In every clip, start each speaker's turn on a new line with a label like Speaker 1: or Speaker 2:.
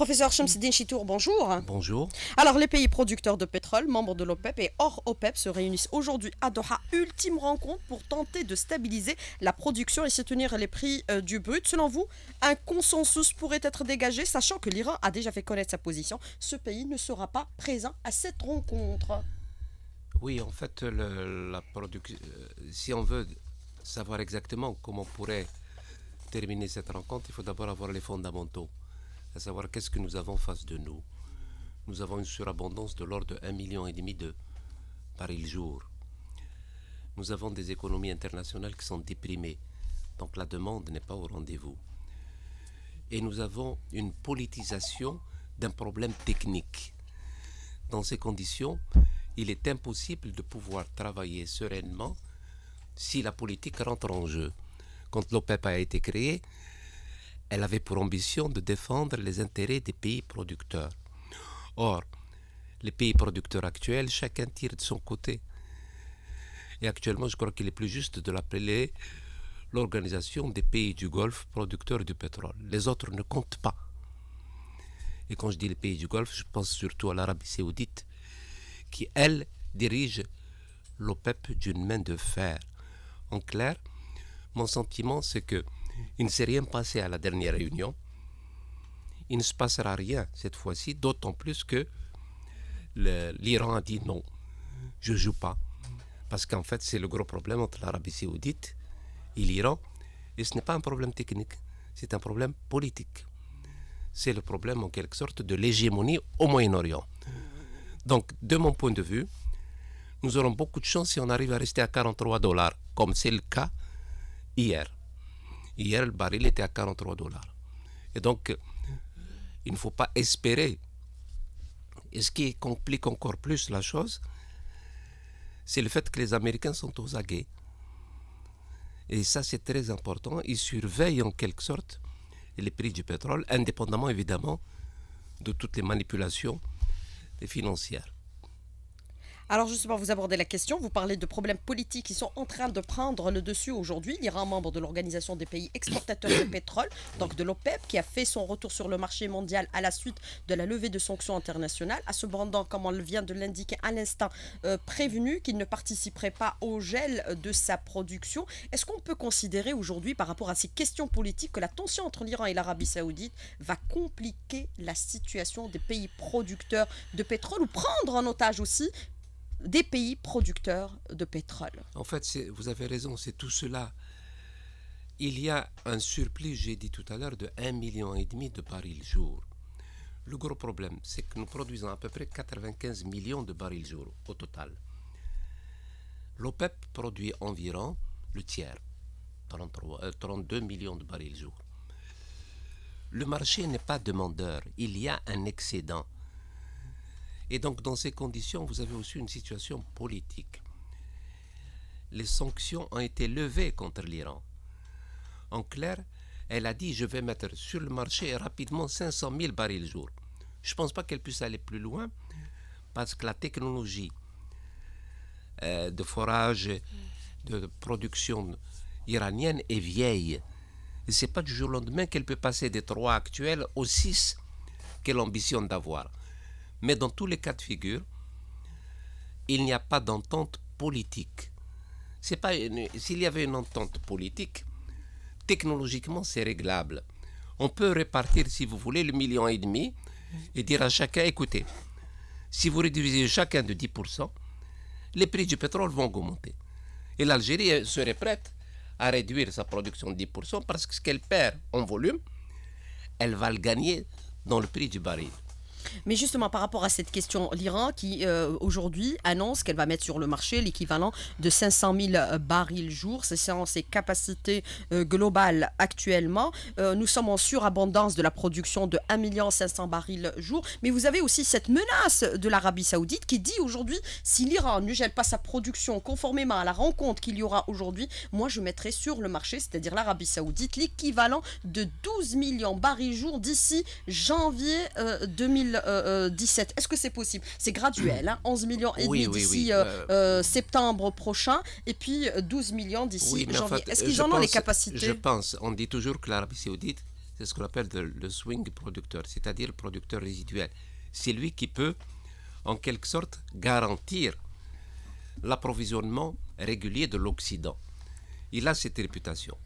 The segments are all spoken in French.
Speaker 1: Professeur Shamseddine Chitour, bonjour. Bonjour. Alors, les pays producteurs de pétrole, membres de l'OPEP et hors OPEP, se réunissent aujourd'hui à Doha, ultime rencontre pour tenter de stabiliser la production et soutenir les prix euh, du brut. Selon vous, un consensus pourrait être dégagé, sachant que l'Iran a déjà fait connaître sa position. Ce pays ne sera pas présent à cette rencontre.
Speaker 2: Oui, en fait, la euh, si on veut savoir exactement comment on pourrait terminer cette rencontre, il faut d'abord avoir les fondamentaux à savoir qu'est-ce que nous avons face de nous. Nous avons une surabondance de l'ordre de 1,5 million et demi de barils jour. Nous avons des économies internationales qui sont déprimées, donc la demande n'est pas au rendez-vous. Et nous avons une politisation d'un problème technique. Dans ces conditions, il est impossible de pouvoir travailler sereinement si la politique rentre en jeu. Quand l'OPEP a été créée, elle avait pour ambition de défendre les intérêts des pays producteurs. Or, les pays producteurs actuels, chacun tire de son côté. Et actuellement, je crois qu'il est plus juste de l'appeler l'organisation des pays du Golfe producteurs du pétrole. Les autres ne comptent pas. Et quand je dis les pays du Golfe, je pense surtout à l'Arabie saoudite, qui, elle, dirige l'OPEP d'une main de fer. En clair, mon sentiment, c'est que il ne s'est rien passé à la dernière réunion. Il ne se passera rien cette fois-ci, d'autant plus que l'Iran a dit non, je ne joue pas. Parce qu'en fait, c'est le gros problème entre l'Arabie saoudite et l'Iran. Et ce n'est pas un problème technique, c'est un problème politique. C'est le problème en quelque sorte de l'hégémonie au Moyen-Orient. Donc, de mon point de vue, nous aurons beaucoup de chance si on arrive à rester à 43 dollars, comme c'est le cas hier. Hier, le baril était à 43 dollars. Et donc, euh, il ne faut pas espérer. Et ce qui complique encore plus la chose, c'est le fait que les Américains sont aux aguets. Et ça, c'est très important. Ils surveillent en quelque sorte les prix du pétrole, indépendamment évidemment de toutes les manipulations euh, financières.
Speaker 1: Alors justement, vous abordez la question, vous parlez de problèmes politiques qui sont en train de prendre le dessus aujourd'hui. L'Iran, membre de l'Organisation des pays exportateurs de pétrole, donc de l'OPEP, qui a fait son retour sur le marché mondial à la suite de la levée de sanctions internationales, a cependant, comme on vient de l'indiquer à l'instant, euh, prévenu qu'il ne participerait pas au gel de sa production. Est-ce qu'on peut considérer aujourd'hui, par rapport à ces questions politiques, que la tension entre l'Iran et l'Arabie saoudite va compliquer la situation des pays producteurs de pétrole ou prendre en otage aussi des pays producteurs de pétrole.
Speaker 2: En fait, vous avez raison, c'est tout cela. Il y a un surplus, j'ai dit tout à l'heure, de 1,5 million de barils jour. Le gros problème, c'est que nous produisons à peu près 95 millions de barils jour au total. L'OPEP e produit environ le tiers, 32 euh, millions de barils jour. Le marché n'est pas demandeur, il y a un excédent. Et donc, dans ces conditions, vous avez aussi une situation politique. Les sanctions ont été levées contre l'Iran. En clair, elle a dit je vais mettre sur le marché rapidement 500 000 barils jour. Je ne pense pas qu'elle puisse aller plus loin parce que la technologie euh, de forage, de production iranienne est vieille. Ce n'est pas du jour au lendemain qu'elle peut passer des 3 actuels aux 6 qu'elle ambitionne d'avoir. Mais dans tous les cas de figure, il n'y a pas d'entente politique. C'est pas s'il y avait une entente politique, technologiquement c'est réglable. On peut répartir, si vous voulez, le million et demi et dire à chacun, écoutez, si vous réduisez chacun de 10%, les prix du pétrole vont augmenter. Et l'Algérie serait prête à réduire sa production de 10% parce que ce qu'elle perd en volume, elle va le gagner dans le prix du baril.
Speaker 1: Mais justement, par rapport à cette question, l'Iran qui euh, aujourd'hui annonce qu'elle va mettre sur le marché l'équivalent de 500 000 barils jour, c'est ses capacités euh, globales actuellement. Euh, nous sommes en surabondance de la production de 1 500 barils jour, mais vous avez aussi cette menace de l'Arabie saoudite qui dit aujourd'hui, si l'Iran ne gèle pas sa production conformément à la rencontre qu'il y aura aujourd'hui, moi je mettrai sur le marché, c'est-à-dire l'Arabie saoudite, l'équivalent de 12 millions barils jour d'ici janvier 2020. 17 euh, euh, Est-ce que c'est possible C'est graduel, 11 hein. millions et demi d'ici euh, septembre prochain et puis 12 millions d'ici janvier. Est-ce qu'ils en ont les capacités Je
Speaker 2: pense, on dit toujours que l'Arabie saoudite, c'est ce qu'on appelle le swing producteur, c'est-à-dire le producteur résiduel. C'est lui qui peut, en quelque sorte, garantir l'approvisionnement régulier de l'Occident. Il a cette réputation.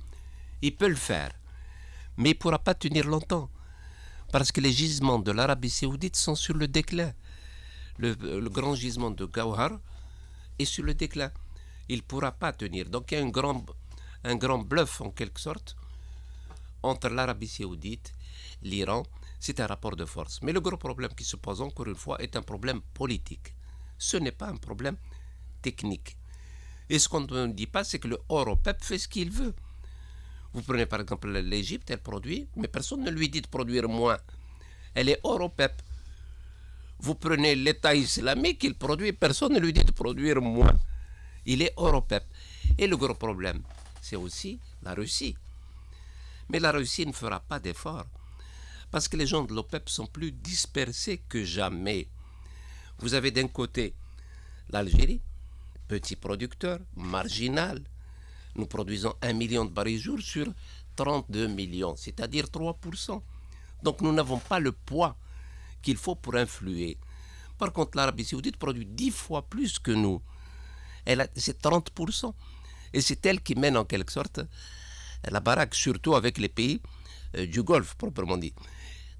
Speaker 2: Il peut le faire, mais il ne pourra pas tenir longtemps parce que les gisements de l'Arabie saoudite sont sur le déclin. Le, grand gisement de gauhar est sur le déclin. Il ne pourra pas tenir. Donc il y a un grand, bluff en quelque sorte entre l'Arabie saoudite, l'Iran. C'est un rapport de force. Mais le gros problème qui se pose encore une fois est un problème politique. Ce n'est pas un problème technique. Et ce qu'on ne dit pas, c'est que le peuple fait ce qu'il veut. Vous prenez par exemple l'Égypte, elle produit, mais personne ne lui dit de produire moins. Elle est hors OPEP. Vous prenez l'État islamique, il produit, personne ne lui dit de produire moins. Il est hors OPEP. Et le gros problème, c'est aussi la Russie. Mais la Russie ne fera pas d'efforts parce que les gens de l'OPEP sont plus dispersés que jamais. Vous avez d'un côté l'Algérie, petit producteur, marginal, nous produisons 1 million de barils jour sur 32 millions, c'est-à-dire 3%. Donc nous n'avons pas le poids qu'il faut pour influer. Par contre, l'Arabie saoudite produit 10 fois plus que nous. c'est 30%. Et c'est elle qui mène en quelque sorte la baraque, surtout avec les pays euh, du Golfe, proprement dit.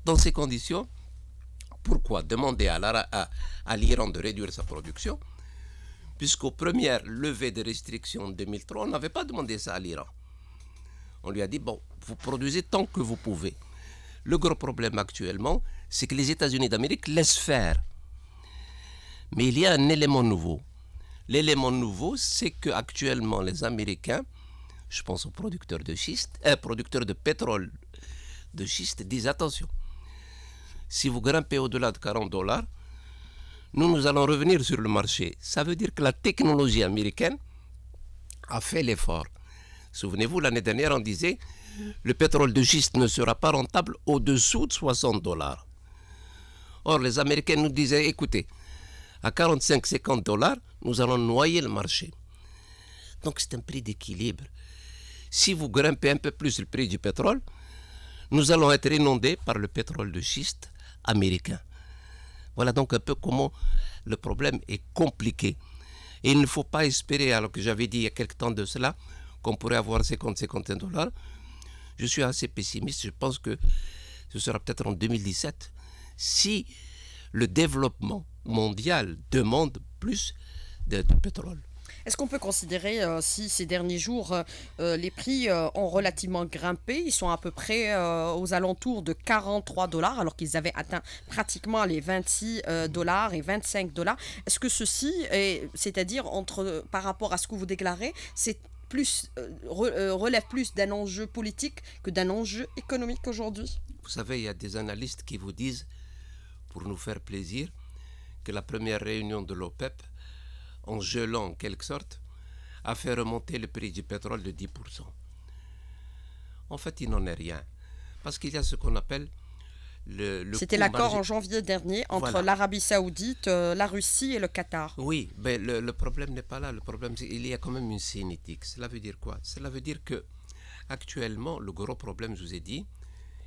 Speaker 2: Dans ces conditions, pourquoi demander à l'Iran de réduire sa production Jusqu'aux premières levées de restrictions en 2003, on n'avait pas demandé ça à l'Iran. On lui a dit, bon, vous produisez tant que vous pouvez. Le gros problème actuellement, c'est que les États-Unis d'Amérique laissent faire. Mais il y a un élément nouveau. L'élément nouveau, c'est qu'actuellement, les Américains, je pense aux producteurs de schiste, un euh, producteurs de pétrole de schiste, disent attention, si vous grimpez au-delà de 40 dollars, nous, nous allons revenir sur le marché. Ça veut dire que la technologie américaine a fait l'effort. Souvenez-vous, l'année dernière, on disait le pétrole de schiste ne sera pas rentable au-dessous de 60 dollars. Or, les Américains nous disaient, écoutez, à 45-50 dollars, nous allons noyer le marché. Donc c'est un prix d'équilibre. Si vous grimpez un peu plus le prix du pétrole, nous allons être inondés par le pétrole de schiste américain. Voilà donc un peu comment le problème est compliqué. Et il ne faut pas espérer, alors que j'avais dit il y a quelque temps de cela, qu'on pourrait avoir 50-51 dollars. Je suis assez pessimiste. Je pense que ce sera peut-être en 2017 si le développement mondial demande plus de pétrole.
Speaker 1: Est-ce qu'on peut considérer euh, si ces derniers jours, euh, euh, les prix ont relativement grimpé Ils sont à peu près aux alentours de 43 dollars, alors qu'ils avaient atteint pratiquement les 26 dollars et 25 dollars. Est-ce que ceci, c'est-à-dire entre par rapport à ce que vous déclarez, c'est plus, relève plus d'un enjeu politique que d'un enjeu économique aujourd'hui
Speaker 2: Vous savez, il y a des analystes qui vous disent, pour nous faire plaisir, que la première réunion de l'OPEP en gelant en quelque sorte, a fait remonter le prix du pétrole de 10%. En fait, il n'en est rien. Parce qu'il y a ce qu'on appelle le... C'était l'accord en
Speaker 1: janvier dernier entre l'Arabie saoudite,
Speaker 2: euh, la Russie et le Qatar. Oui, mais le, le problème n'est pas là. Le problème, c'est qu'il y a quand même une cinétique. Cela veut dire quoi Cela veut dire que actuellement, le gros problème, je vous ai dit,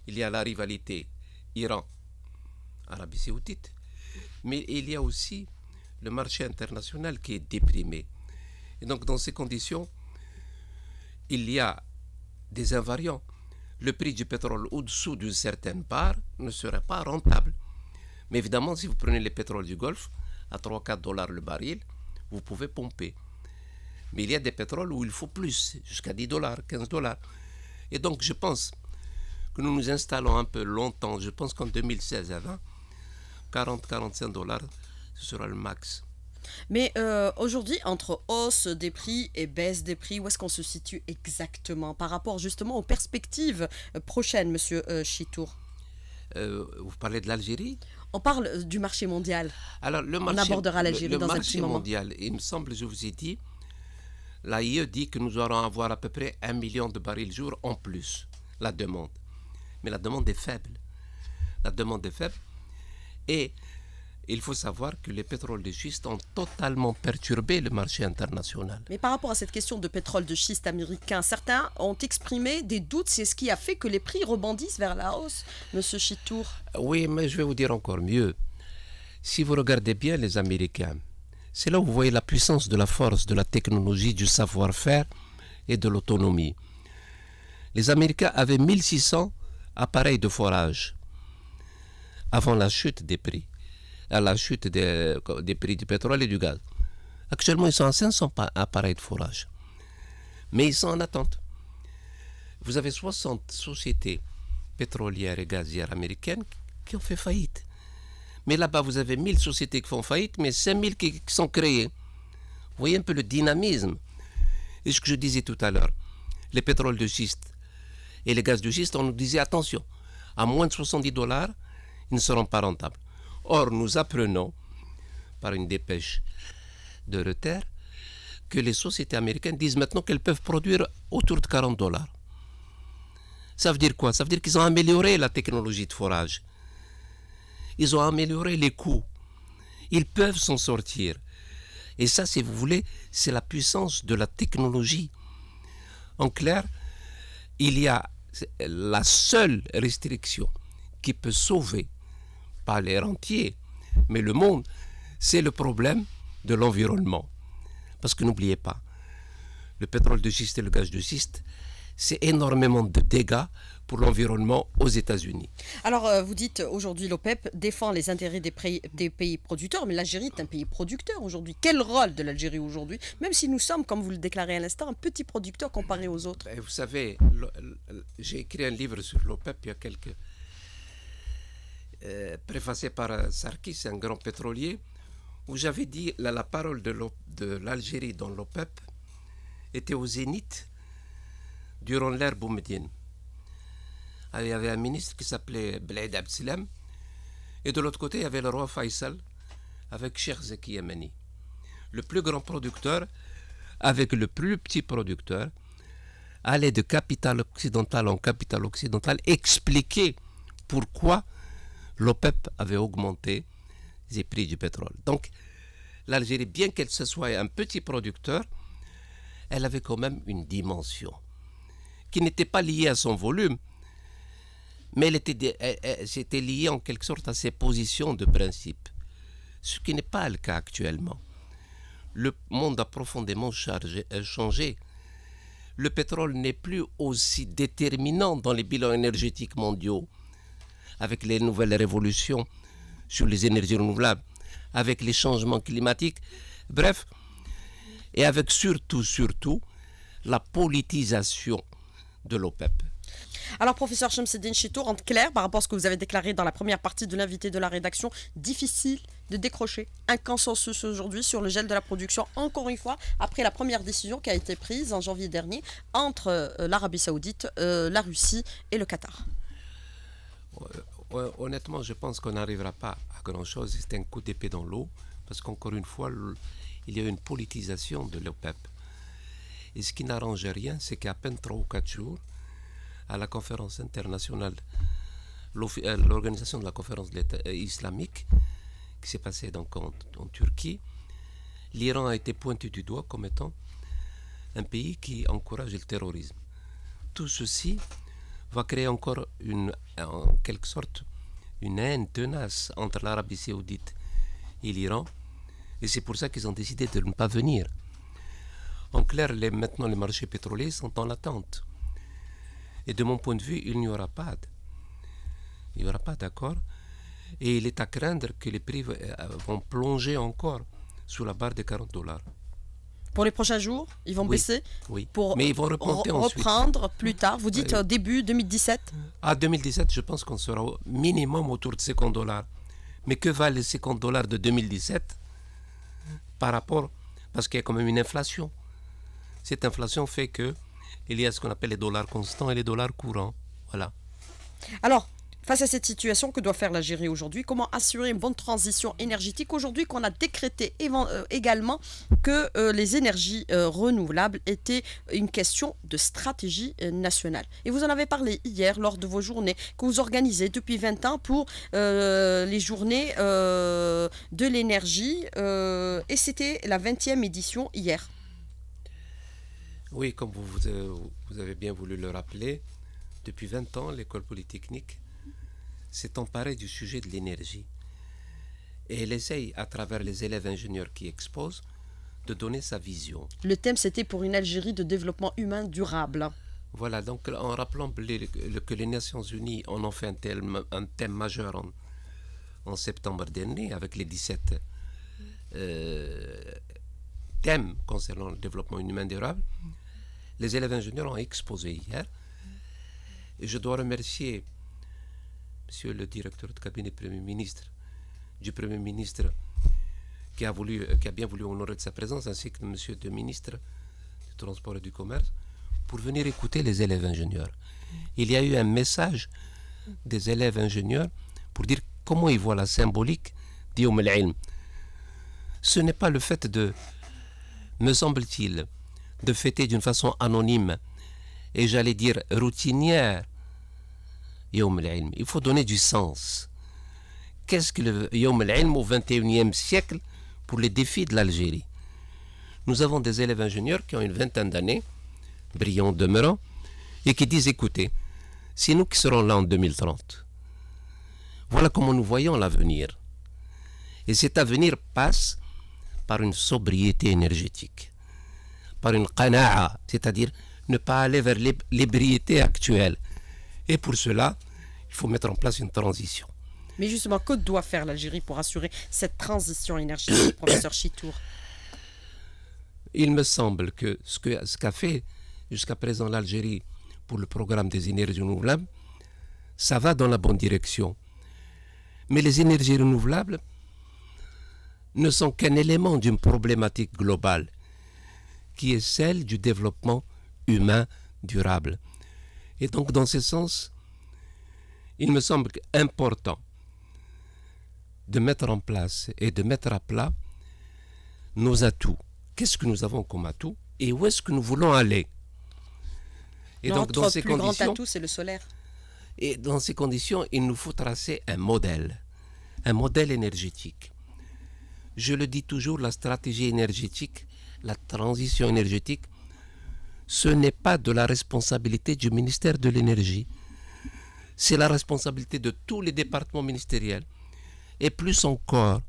Speaker 2: il y a la rivalité Iran-Arabie saoudite, mais il y a aussi le marché international qui est déprimé. Et donc dans ces conditions, il y a des invariants. Le prix du pétrole au-dessous d'une certaine part ne serait pas rentable. Mais évidemment, si vous prenez le pétrole du Golfe à 3-4 dollars le baril, vous pouvez pomper. Mais il y a des pétroles où il faut plus, jusqu'à 10 dollars, 15 dollars. Et donc je pense que nous nous installons un peu longtemps. Je pense qu'en 2016 à 20, 40-45 dollars ce sera le max.
Speaker 1: Mais euh, aujourd'hui, entre hausse des prix et baisse des prix, où est-ce qu'on se situe exactement par rapport justement aux perspectives euh, prochaines, Monsieur euh, Chitour
Speaker 2: Vous parlez de l'Algérie
Speaker 1: On parle du marché mondial.
Speaker 2: Alors le marché, on abordera l'Algérie dans un Le marché mondial, il me semble, je vous ai dit, l'AIE dit que nous allons avoir à peu près un million de barils jour en plus la demande. Mais la demande est faible. La demande est faible et il faut savoir que les pétroles de schiste ont totalement perturbé le marché international. Mais par
Speaker 1: rapport à cette question de pétrole de schiste américain, certains ont exprimé des doutes. C'est ce qui a fait que les prix rebondissent vers la hausse, Monsieur Chitour.
Speaker 2: Oui, mais je vais vous dire encore mieux. Si vous regardez bien les Américains, c'est là où vous voyez la puissance de la force, de la technologie, du savoir-faire et de l'autonomie. Les Américains avaient 1600 appareils de forage avant la chute des prix à la chute des, prix du pétrole et du gaz. Actuellement, ils sont à 500 appareils de fourrage. Mais ils sont en attente. Vous avez 60 sociétés pétrolières et gazières américaines qui ont fait faillite. Mais là-bas, vous avez 1000 sociétés qui font faillite, mais 5000 qui, qui sont créées. Vous voyez un peu le dynamisme. Et ce que je disais tout à l'heure, les pétroles de schiste et les gaz de schiste, on nous disait attention, à moins de 70 dollars, ils ne seront pas rentables. Or, nous apprenons, par une dépêche de Reuters, que les sociétés américaines disent maintenant qu'elles peuvent produire autour de 40 dollars. Ça veut dire quoi Ça veut dire qu'ils ont amélioré la technologie de forage. Ils ont amélioré les coûts. Ils peuvent s'en sortir. Et ça, si vous voulez, c'est la puissance de la technologie. En clair, il y a la seule restriction qui peut sauver pas l'air entier, mais le monde, c'est le problème de l'environnement. Parce que n'oubliez pas, le pétrole de schiste et le gaz de schiste, c'est énormément de dégâts pour l'environnement aux États-Unis.
Speaker 1: Alors, euh, vous dites aujourd'hui l'OPEP défend les intérêts des, des pays producteurs, mais l'Algérie est un pays producteur aujourd'hui. Quel rôle de l'Algérie aujourd'hui, même si nous sommes, comme vous le déclarez à l'instant, un
Speaker 2: petit producteur comparé aux autres ben, Vous savez, j'ai écrit un livre sur l'OPEP il y a quelques euh, préfacé par euh, Sarkis, un grand pétrolier, où j'avais dit la, parole de l'Algérie dans l'OPEP e était au zénith durant l'ère Boumedine. Ah, il y avait un ministre qui s'appelait Blaïd Abdeslam, et de l'autre côté, il y avait le roi Faisal avec Cheikh Zeki Yemeni, le plus grand producteur avec le plus petit producteur, allait de capitale occidentale en capitale occidentale, expliquer pourquoi l'OPEP e avait augmenté les prix du pétrole. Donc l'Algérie, bien qu'elle se soit un petit producteur, elle avait quand même une dimension qui n'était pas liée à son volume, mais elle était, liée en quelque sorte à ses positions de principe, ce qui n'est pas le cas actuellement. Le monde a profondément euh, changé. Le pétrole n'est plus aussi déterminant dans les bilans énergétiques mondiaux avec les nouvelles révolutions sur les énergies renouvelables, avec les changements climatiques, bref, et avec surtout, surtout, la politisation de l'OPEP.
Speaker 1: Alors, professeur Shamsedin Chito, rentre clair, par rapport à ce que vous avez déclaré dans la première partie de l'invité de la rédaction, difficile de décrocher un consensus aujourd'hui sur le gel de la production, encore une fois, après la première décision qui a été prise en janvier dernier entre euh, l'Arabie saoudite, euh, la Russie et le Qatar.
Speaker 2: Euh, honnêtement, je pense qu'on n'arrivera pas à grand-chose. C'est un coup d'épée dans l'eau, parce qu'encore une fois, il y a une politisation de l'OPEP. E Et ce qui n'arrange rien, c'est qu'à peine trois ou quatre jours, à la conférence internationale, euh, l'organisation de la conférence euh, islamique, qui s'est passée en Turquie, l'Iran a été pointé du doigt comme étant un pays qui encourage le terrorisme. Tout ceci va créer encore une, en quelque sorte une haine tenace entre l'Arabie saoudite et l'Iran. Et c'est pour ça qu'ils ont décidé de ne pas venir. En clair, maintenant les marchés pétroliers sont en attente. Et de mon point de vue, il n'y aura pas. il n'y aura pas d'accord. Et il est à craindre que les prix euh, vont plonger encore sous la barre des 40 dollars pour les prochains jours, ils vont baisser. Oui. Pour Mais ils vont reprendre,
Speaker 1: plus tard. Vous dites au euh, début 2017
Speaker 2: À 2017, je pense qu'on sera au minimum autour de 50 dollars. Mais que valent les 50 dollars de 2017 par rapport. Parce qu'il y a quand même une inflation. Cette inflation fait que il y a ce qu'on appelle les dollars constants et les dollars courants. Voilà.
Speaker 1: Alors, Face à cette situation, que doit faire l'Algérie aujourd'hui Comment assurer une bonne transition énergétique aujourd'hui qu'on a décrété euh, également que euh, les énergies euh, renouvelables étaient une question de stratégie nationale Et vous en avez parlé hier lors de vos journées que vous organisez depuis 20 ans pour les journées de l'énergie et c'était la 20e édition hier.
Speaker 2: Oui, comme vous, vous avez bien voulu le rappeler, depuis 20 ans, l'école polytechnique s'est emparée du sujet de l'énergie. Et elle essaye, à travers les élèves ingénieurs qui exposent, de donner sa vision.
Speaker 1: Le thème, c'était pour une Algérie de développement humain durable.
Speaker 2: Voilà, donc en rappelant que les Nations Unies en ont fait un thème, majeur en, septembre dernier, avec les 17 euh, thèmes concernant le développement humain durable, les élèves ingénieurs ont exposé hier. Et je dois remercier monsieur le directeur de cabinet Premier ministre, du Premier ministre, qui a, voulu, qui a bien voulu honorer de sa présence, ainsi que monsieur le ministre du Transport et du Commerce, pour venir écouter les élèves ingénieurs. Il y a eu un message des élèves ingénieurs pour dire comment ils voient la symbolique El al Ce n'est pas le fait de, me semble-t-il, de fêter d'une façon anonyme et j'allais dire routinière il faut donner du sens. Qu'est-ce que le Yom al au XXIe siècle pour les défis de l'Algérie Nous avons des élèves ingénieurs qui ont une vingtaine d'années, brillants demeurants, et qui disent écoutez, c'est nous qui serons là en 2030. Voilà comment nous voyons l'avenir. Et cet avenir passe par une sobriété énergétique, par une qana'a, c'est-à-dire ne pas aller vers l'ébriété actuelle et pour cela, il faut mettre en place une transition.
Speaker 1: Mais justement, que doit faire l'Algérie pour assurer cette transition énergétique, professeur Chitour
Speaker 2: Il me semble que ce qu'a ce qu'a fait jusqu'à présent l'Algérie pour le programme des énergies renouvelables, ça va dans la bonne direction. Mais les énergies renouvelables ne sont qu'un élément d'une problématique globale, qui est celle du développement humain durable. Et donc, dans ce sens, il me semble important de mettre en place et de mettre à plat nos atouts. Qu'est-ce que nous avons comme atout et où est-ce que nous voulons aller Et donc, dans ces plus conditions. Grand atout,
Speaker 1: c'est le solaire.
Speaker 2: Et dans ces conditions, il nous faut tracer un modèle, un modèle énergétique. Je le dis toujours, la stratégie énergétique, la transition énergétique, ce n'est pas de la responsabilité du ministère de l'Énergie. C'est la responsabilité de tous les départements ministériels et plus encore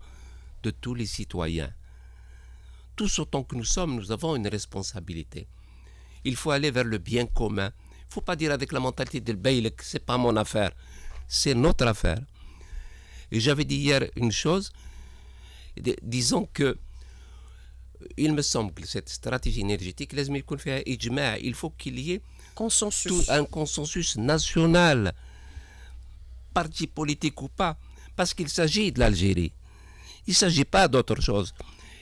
Speaker 2: de tous les citoyens. Tous autant que nous sommes, nous avons une responsabilité. Il faut aller vers le bien commun. Il ne faut pas dire avec la mentalité de ce c'est pas mon affaire, c'est notre affaire. Et j'avais dit hier une chose, disons que il me semble que cette stratégie énergétique, il faut qu'il y ait un consensus national, parti politique ou pas, parce qu'il s'agit de l'Algérie. Il ne s'agit pas d'autre chose.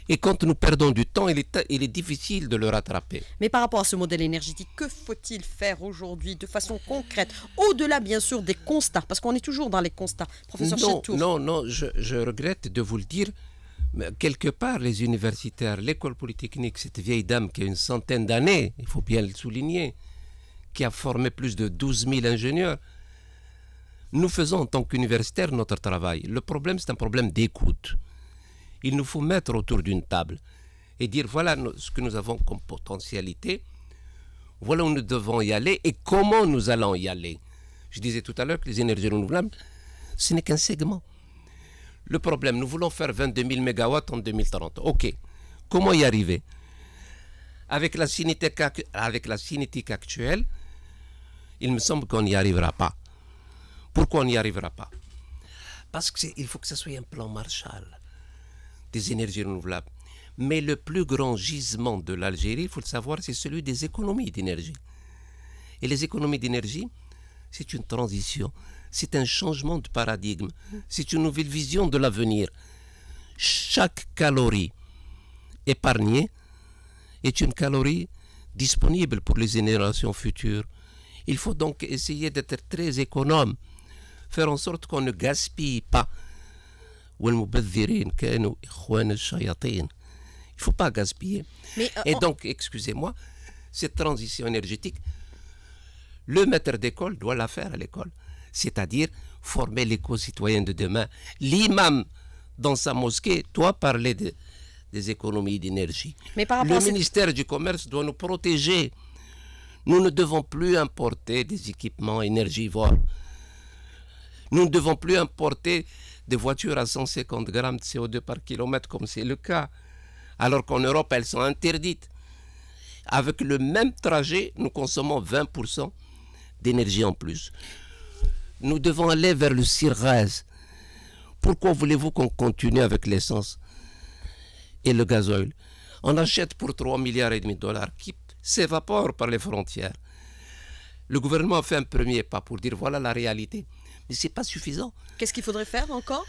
Speaker 2: Et quand nous perdons du temps, il est, il est, difficile de le rattraper. Mais par rapport à
Speaker 1: ce modèle énergétique, que faut-il faire aujourd'hui de façon concrète, au-delà bien sûr des constats, parce qu'on est toujours dans les constats, professeur Non, non,
Speaker 2: non je, regrette de vous le dire, quelque part, les universitaires, l'école polytechnique, cette vieille dame qui a une centaine d'années, il faut bien le souligner, qui a formé plus de 12 000 ingénieurs, nous faisons en tant qu'universitaires notre travail. Le problème, c'est un problème d'écoute. Il nous faut mettre autour d'une table et dire voilà ce que nous avons comme potentialité, voilà où nous devons y aller et comment nous allons y aller. Je disais tout à l'heure que les énergies renouvelables, ce n'est qu'un segment. Le problème, nous voulons faire 22 000 MW en 2030. OK. Comment y arriver avec la, cinétique, avec la cinétique actuelle, il me semble qu'on n'y arrivera pas. Pourquoi on n'y arrivera pas Parce qu'il faut que ce soit un plan Marshall des énergies renouvelables. Mais le plus grand gisement de l'Algérie, il faut le savoir, c'est celui des économies d'énergie. Et les économies d'énergie, c'est une transition, c'est un changement de paradigme, c'est une nouvelle vision de l'avenir. Chaque calorie épargnée est une calorie disponible pour les générations futures. Il faut donc essayer d'être très économe, faire en sorte qu'on ne gaspille pas. Il ne faut pas gaspiller.
Speaker 1: Euh, Et donc,
Speaker 2: excusez-moi, cette transition énergétique, le maître d'école doit la faire à l'école c'est-à-dire former les co de demain. L'imam, dans sa mosquée, doit parler de, des économies d'énergie. Le ministère du Commerce doit nous protéger. Nous ne devons plus importer des équipements énergivores. Nous ne devons plus importer des voitures à 150 grammes de CO2 par kilomètre, comme c'est le cas, alors qu'en Europe, elles sont interdites. Avec le même trajet, nous consommons 20% d'énergie en plus. Nous devons aller vers le cirage. Pourquoi voulez-vous qu'on continue avec l'essence et le gazoil On achète pour 3 milliards et demi de dollars qui s'évaporent par les frontières. Le gouvernement a fait un premier pas pour dire voilà la réalité, mais ce n'est pas suffisant.
Speaker 1: Qu'est-ce qu'il faudrait faire encore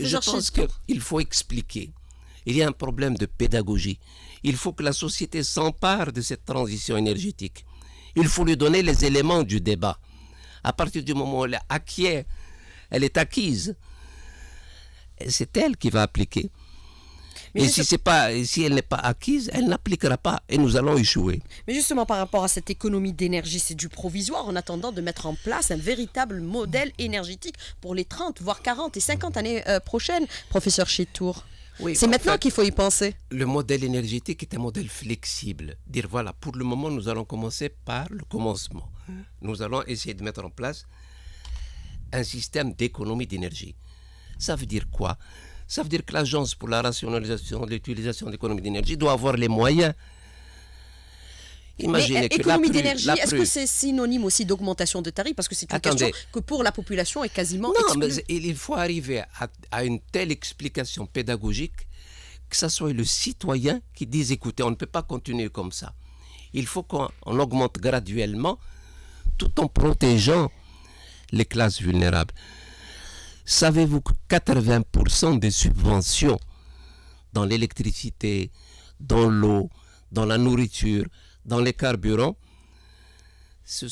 Speaker 1: Je pense
Speaker 2: qu'il faut expliquer. Il y a un problème de pédagogie. Il faut que la société s'empare de cette transition énergétique. Il faut lui donner les éléments du débat à partir du moment où elle acquiert, elle est acquise, c'est elle qui va appliquer. et si, c'est pas, si elle n'est pas acquise, elle n'appliquera pas et nous allons échouer. Mais justement,
Speaker 1: par rapport à cette économie d'énergie, c'est du provisoire en attendant de mettre en place un véritable modèle énergétique pour les 30, voire 40 et 50 années euh, prochaines,
Speaker 2: professeur Chetour c'est maintenant qu'il faut y penser. Le modèle énergétique est un modèle flexible. Dire voilà, pour le moment, nous allons commencer par le commencement. Nous allons essayer de mettre en place un système d'économie d'énergie. Ça veut dire quoi Ça veut dire que l'Agence pour la rationalisation de l'utilisation de l'économie d'énergie doit avoir les moyens euh, économie d'énergie, est-ce que c'est
Speaker 1: synonyme aussi d'augmentation de tarifs Parce que c'est une question que pour la population est quasiment. Non, mais
Speaker 2: il faut arriver à, à, une telle explication pédagogique que ce soit le citoyen qui dise écoutez, on ne peut pas continuer comme ça. Il faut qu'on augmente graduellement tout en protégeant les classes vulnérables. Savez-vous que 80% des subventions dans l'électricité, dans l'eau, dans la nourriture, dans les carburants, ce,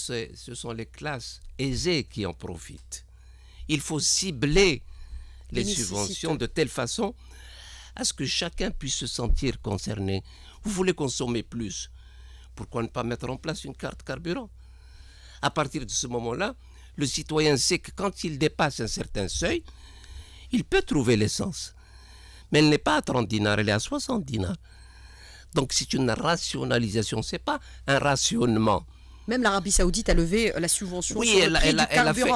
Speaker 2: sont les classes aisées qui en profitent. Il faut cibler les, les subventions de telle façon à ce que chacun puisse se sentir concerné. Vous voulez consommer plus, pourquoi ne pas mettre en place une carte carburant À partir de ce moment-là, le citoyen sait que quand il dépasse un certain seuil, il peut trouver l'essence. Mais elle n'est pas à 30 dinars, elle est à 60 dinars. Donc c'est une rationalisation, c'est pas un rationnement.
Speaker 1: Même l'Arabie saoudite a levé la subvention sur elle, le prix elle, a fait,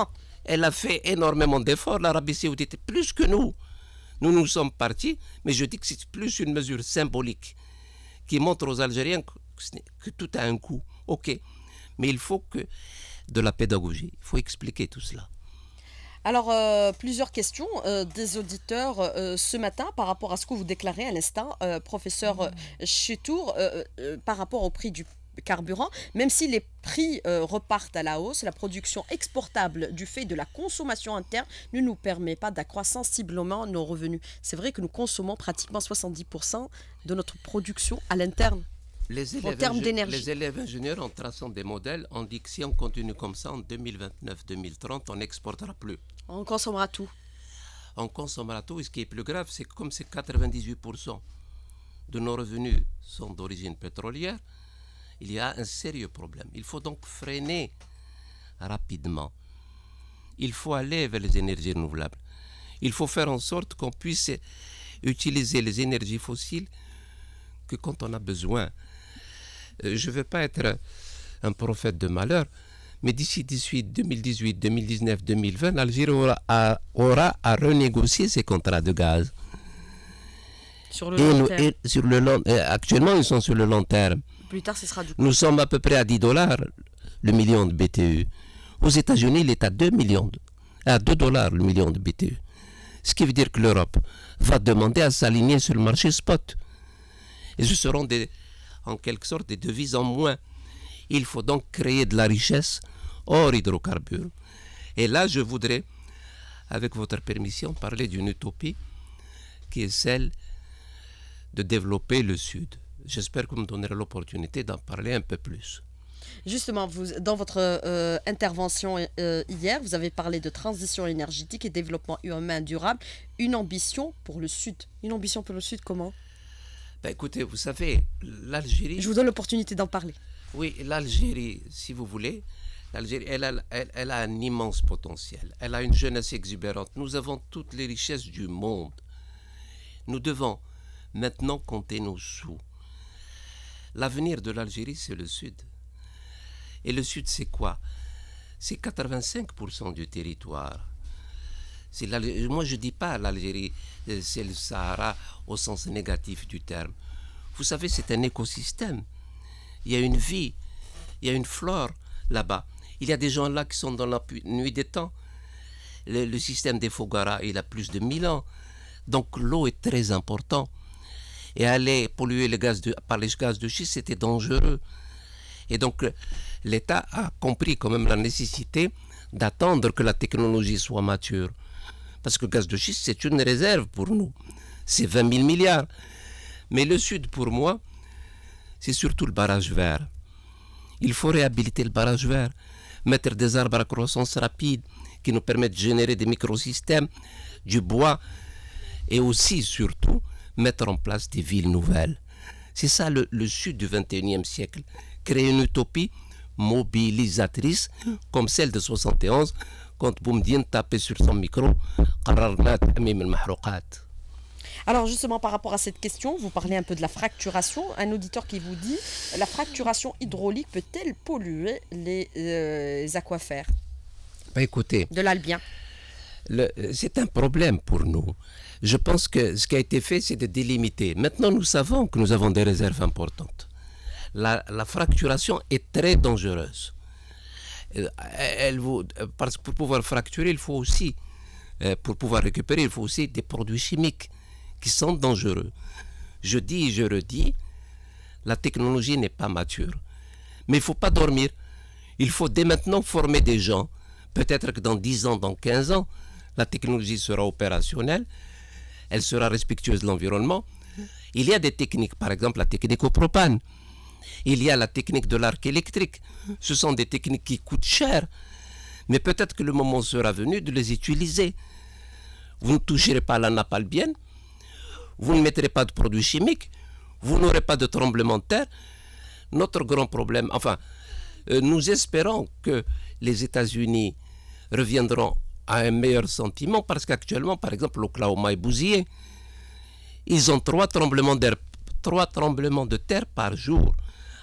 Speaker 2: elle a fait énormément d'efforts, l'Arabie saoudite, plus que nous. Nous nous sommes partis, mais je dis que c'est plus une mesure symbolique qui montre aux Algériens que, que, tout a un coût. Ok, mais il faut que de la pédagogie, il faut expliquer tout cela.
Speaker 1: Alors, euh, plusieurs questions euh, des auditeurs euh, ce matin par rapport à ce que vous déclarez à l'instant, professeur Chetour, par rapport au prix du carburant, même si les prix repartent à la hausse, la production exportable du fait de la consommation interne ne nous permet pas d'accroître sensiblement nos revenus. C'est vrai que nous consommons pratiquement 70% de notre production à l'interne.
Speaker 2: Les élèves, termes d'énergie. Les élèves ingénieurs, en traçant des modèles, ont dit que si on continue comme ça, en 2029-2030, on n'exportera plus. On consommera tout. On consommera tout. Et ce qui est plus grave, c'est que comme c'est 98% de nos revenus sont d'origine pétrolière, il y a un sérieux problème. Il faut donc freiner rapidement. Il faut aller vers les énergies renouvelables. Il faut faire en sorte qu'on puisse utiliser les énergies fossiles que quand on a besoin. Euh, je ne veux pas être un prophète de malheur, mais d'ici 2018, 2019, 2020, l'Algérie aura, aura, à renégocier ses contrats de gaz. Sur le long terme. Euh, actuellement, ils sont sur le long terme. Plus tard, ce sera du coup. Nous sommes à peu près à 10 dollars le million de BTU. E. Aux États-Unis, il est à 2 millions, à 2 dollars le million de BTU. E. Ce qui veut dire que l'Europe va demander à s'aligner sur le marché spot. Et ce seront des, en quelque sorte des devises en moins. Il faut donc créer de la richesse hors hydrocarbures. Et là, je voudrais, avec votre permission, parler d'une utopie qui est celle de développer le Sud. J'espère que vous me donnerez l'opportunité d'en parler un peu plus.
Speaker 1: Justement, vous, dans votre euh, intervention euh, hier, vous avez parlé de transition énergétique et développement humain durable. Une ambition pour le Sud. Une ambition pour le Sud,
Speaker 2: comment bah, écoutez, vous savez, l'Algérie. Je vous donne l'opportunité d'en parler. Oui, l'Algérie, si vous voulez, l'Algérie, elle a un immense potentiel. Elle a une jeunesse exubérante. Nous avons toutes les richesses du monde. Nous devons maintenant compter nos sous. L'avenir de l'Algérie, c'est le Sud. Et le Sud, c'est quoi C'est 85% du territoire moi, je ne dis pas l'Algérie, euh, c'est le Sahara au sens négatif du terme. Vous savez, c'est un écosystème. Il y a une vie, il y a une flore là-bas. Il y a des gens là qui sont dans la nuit des temps. Le, système des Fogara, il a plus de 1000 ans. Donc l'eau est très importante. Et aller polluer gaz par les gaz de schiste, c'était dangereux. Et donc l'État a compris quand même la nécessité d'attendre que la technologie soit mature parce que le gaz de schiste, c'est une réserve pour nous. C'est 20 000 milliards. Mais le Sud, pour moi, c'est surtout le barrage vert. Il faut réhabiliter le barrage vert, mettre des arbres à croissance rapide qui nous permettent de générer des microsystèmes, du bois, et aussi, surtout, mettre en place des villes nouvelles. C'est ça le, Sud du 21e siècle. Créer une utopie mobilisatrice comme celle de 71 quand Boumdien tapait sur son micro,
Speaker 1: alors justement par rapport à cette question, vous parlez un peu de la fracturation. Un auditeur qui vous dit, la fracturation hydraulique peut-elle polluer les, euh, aquifères
Speaker 2: bah, Écoutez. De l'albien. C'est un problème pour nous. Je pense que ce qui a été fait, c'est de délimiter. Maintenant, nous savons que nous avons des réserves importantes. la fracturation est très dangereuse. Euh, elle vaut, euh, parce que pour pouvoir fracturer, il faut aussi, euh, pour pouvoir récupérer, il faut aussi des produits chimiques qui sont dangereux. Je dis et je redis, la technologie n'est pas mature. Mais il ne faut pas dormir. Il faut dès maintenant former des gens. Peut-être que dans 10 ans, dans 15 ans, la technologie sera opérationnelle, elle sera respectueuse de l'environnement. Il y a des techniques, par exemple la technique au propane. Il y a la technique de l'arc électrique. Ce sont des techniques qui coûtent cher. Mais peut-être que le moment sera venu de les utiliser. Vous ne toucherez pas la nappe Vous ne mettrez pas de produits chimiques. Vous n'aurez pas de tremblement de terre. Notre grand problème, enfin, euh, nous espérons que les États-Unis reviendront à un meilleur sentiment parce qu'actuellement, par exemple, l'Oklahoma est bousillé. Ils ont trois tremblements, trois tremblements de terre par jour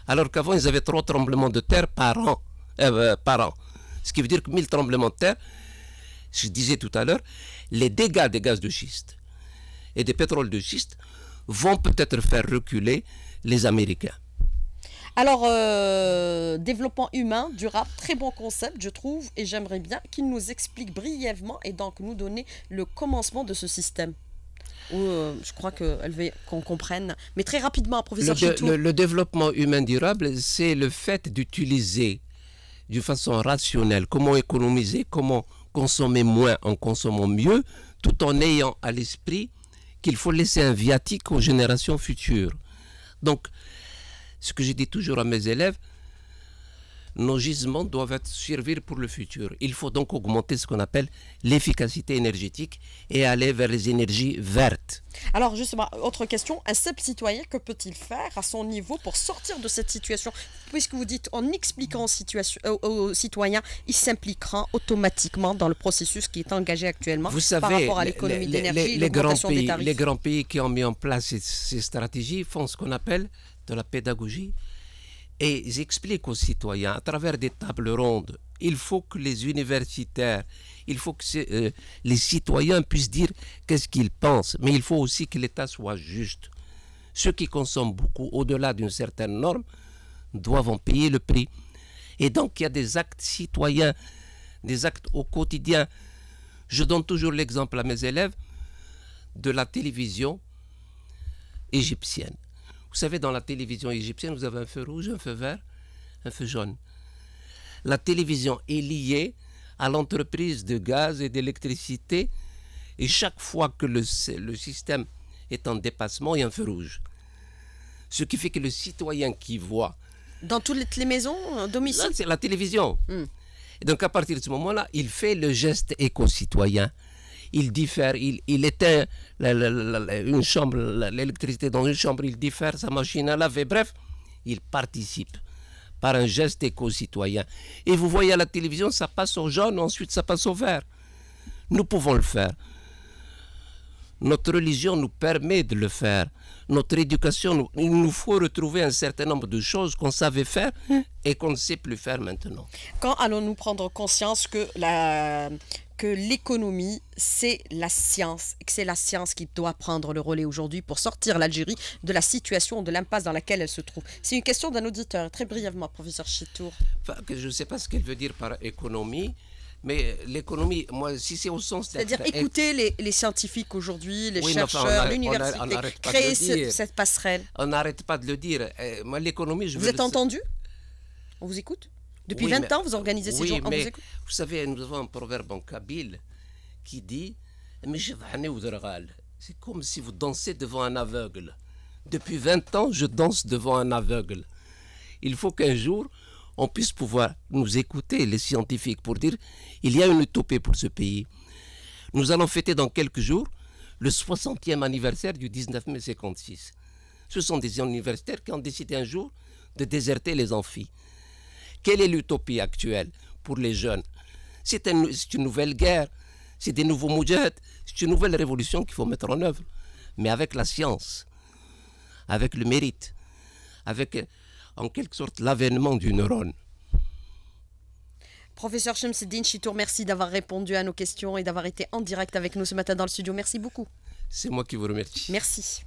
Speaker 2: alors qu'avant, ils avaient trois tremblements de terre par an. Euh, euh, par Ce qui veut dire que 1000 tremblements de terre, je disais tout à l'heure, les dégâts des gaz de schiste et des pétroles de schiste vont peut-être faire reculer les Américains.
Speaker 1: Alors, euh, développement humain, durable, très bon concept, je trouve, et j'aimerais bien qu'il nous explique brièvement et donc nous donner le commencement de ce système. Euh, je crois qu'elle veut qu'on comprenne. Mais très rapidement, professeur le, le,
Speaker 2: le développement humain durable, c'est le fait d'utiliser de façon rationnelle comment économiser, comment consommer moins en consommant mieux, tout en ayant à l'esprit qu'il faut laisser un viatique aux générations futures. Donc, ce que je dis toujours à mes élèves, nos gisements doivent être, servir pour le futur. Il faut donc augmenter ce qu'on appelle l'efficacité énergétique et aller vers les énergies vertes.
Speaker 1: Alors justement, autre question, un simple citoyen, que peut-il faire à son niveau pour sortir de cette situation Puisque vous dites, en expliquant aux, citoyens, il s'impliquera automatiquement dans le processus qui est engagé actuellement vous savez, par rapport à l'économie d'énergie les, grands Les
Speaker 2: grands pays qui ont mis en place ces stratégies font ce qu'on appelle de la pédagogie et j'explique aux citoyens à travers des tables rondes, il faut que les universitaires, il faut que euh, les citoyens puissent dire qu'est-ce qu'ils pensent, mais il faut aussi que l'État soit juste. Ceux qui consomment beaucoup au-delà d'une certaine norme doivent en payer le prix. Et donc il y a des actes citoyens, des actes au quotidien. Je donne toujours l'exemple à mes élèves de la télévision égyptienne. Vous savez, dans la télévision égyptienne, vous avez un feu rouge, un feu vert, un feu jaune. La télévision est liée à l'entreprise de gaz et d'électricité. Et chaque fois que le, système est en dépassement, il y a un feu rouge. Ce qui fait que le citoyen qui voit. Dans toutes les
Speaker 1: maisons, euh, domicile C'est
Speaker 2: la télévision. Hmm. donc à partir de ce moment-là, il fait le geste éco-citoyen il diffère, il, éteint une chambre, l'électricité dans une chambre, il diffère sa machine à laver. Bref, il participe par un geste éco-citoyen. Et vous voyez à la télévision, ça passe au jaune, ensuite ça passe au vert. Nous pouvons le faire. Notre religion nous permet de le faire. Notre éducation, il nous faut retrouver un certain nombre de choses qu'on savait faire hein? et qu'on ne sait plus faire maintenant.
Speaker 1: Quand allons-nous prendre conscience que la, que l'économie, c'est la science, que c'est la science qui doit prendre le relais aujourd'hui pour sortir l'Algérie de la situation, de l'impasse dans laquelle elle se trouve. C'est une question d'un auditeur, très brièvement, professeur
Speaker 2: Chitour. je ne sais pas ce qu'elle veut dire par économie. Mais l'économie, moi, si c'est au sens C'est-à-dire écouter
Speaker 1: les, les scientifiques aujourd'hui, les chercheurs, l'université, créer cette passerelle.
Speaker 2: On n'arrête pas de le dire. Eh, moi, l'économie, je Vous êtes entendu
Speaker 1: On vous écoute depuis 20 ans, vous organisez ces oui, Mais,
Speaker 2: vous, savez, nous avons un proverbe en kabyle qui dit C'est comme si vous dansez devant un aveugle. Depuis 20 ans, je danse devant un aveugle. Il faut qu'un jour, on puisse pouvoir nous écouter, les scientifiques, pour dire il y a une utopie pour ce pays. Nous allons fêter dans quelques jours le 60e anniversaire du 19 mai 56. Ce sont des universitaires qui ont décidé un jour de déserter les amphithéâtres. Quelle est l'utopie actuelle pour les jeunes C'est une nouvelle guerre, c'est des nouveaux moudjahs, c'est une nouvelle révolution qu'il faut mettre en œuvre. Mais avec la science, avec le mérite, avec euh, en quelque sorte l'avènement du neurone.
Speaker 1: Professeur Shemseddin Chitour, merci d'avoir répondu à nos questions et d'avoir été en direct avec nous ce matin dans le studio. Merci beaucoup.
Speaker 2: C'est moi qui vous remercie.
Speaker 1: Merci.